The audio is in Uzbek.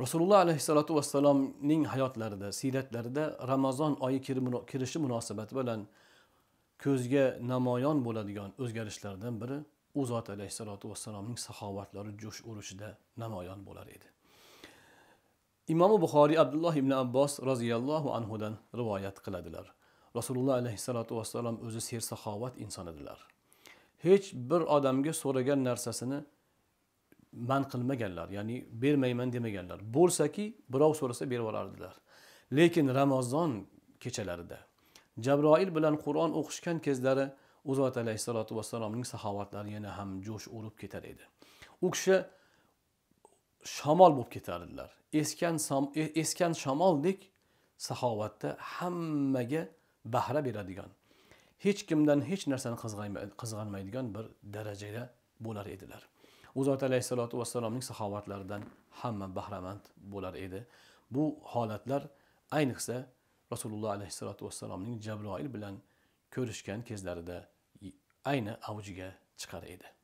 rasululloh alayhissalotu vassalomning hayotlarida siyratlarida ramazon oyi kirishi munosabati bilan ko'zga namoyon bo'ladigan o'zgarishlardan biri u zot alayhissalotu vassalomning saxovatlari jo'sh urishida namoyon bo'lar edi imomi buxoriy abdulloh ibn abbos roziyallohu anhudan rivoyat qiladilar rasululloh alayhissalotu vassalom o'zi sersaxovat inson edilar hech bir odamga so'ragan narsasini man qilmaganlar ya'ni bermayman demaganlar bo'lsaki birov so'rasa berib yuborardilar lekin ramazon kechalarida jabroil bilan qur'on o'qishgan kezlari u zot alayhissalotu vassalomning saxovatlari yana ham jo'sh urib ketar edi u kishi shamol bo'lib ketardilar esgan e, esgan shamoldek saxovatda hammaga bahra beradigan hech kimdan hech narsani qizg'anmaydigan bir darajada bo'lar edilar u zot alayhissalotu vassalomning saxovatlaridan hamma bahramand bo'lar edi bu holatlar ayniqsa rasululloh alayhissalotu vassalomning jabroil bilan ko'rishgan kezlarida ayni avjiga chiqar edi